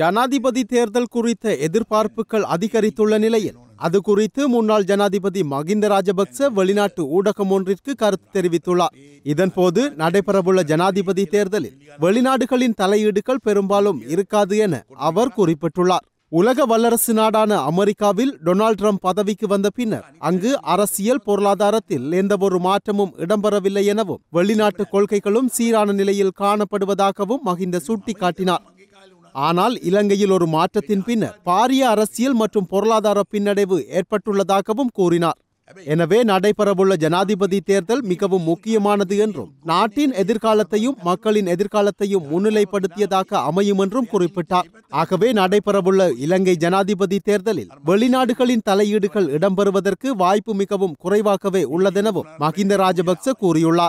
ஜனாதிபதி தேர்தல் குறித்த எதிர்பார்ப்புகள் அதிகரித்துள்ள நிலையில் அது குறித்து முன்னாள் ஜனாதிபதி மகிந்த ராஜபக்ச வெளிநாட்டு ஊடகம் ஒன்றிற்கு கருத்து தெரிவித்துள்ளார் இதன்போது நடைபெறவுள்ள ஜனாதிபதி தேர்தலில் வெளிநாடுகளின் தலையீடுகள் பெரும்பாலும் இருக்காது என அவர் குறிப்பிட்டுள்ளார் உலக வல்லரசு நாடான அமெரிக்காவில் டொனால்ட் ட்ரம்ப் பதவிக்கு வந்த பின்னர் அங்கு அரசியல் பொருளாதாரத்தில் எந்தவொரு மாற்றமும் இடம்பெறவில்லை எனவும் வெளிநாட்டு கொள்கைகளும் சீரான நிலையில் காணப்படுவதாகவும் மகிந்த சுட்டிக்காட்டினார் ஆனால் இலங்கையில் ஒரு மாற்றத்தின் பின்னர் பாரிய அரசியல் மற்றும் பொருளாதார பின்னடைவு ஏற்பட்டுள்ளதாகவும் கூறினார் எனவே நடைபெறவுள்ள ஜனாதிபதி தேர்தல் மிகவும் முக்கியமானது என்றும் நாட்டின் எதிர்காலத்தையும் மக்களின் எதிர்காலத்தையும் முன்னிலைப்படுத்தியதாக அமையும் என்றும் குறிப்பிட்டார் ஆகவே நடைபெறவுள்ள இலங்கை ஜனாதிபதி தேர்தலில் வெளிநாடுகளின் தலையீடுகள் இடம்பெறுவதற்கு வாய்ப்பு மிகவும் குறைவாகவே உள்ளதெனவும் மஹிந்த ராஜபக்ச கூறியுள்ளார்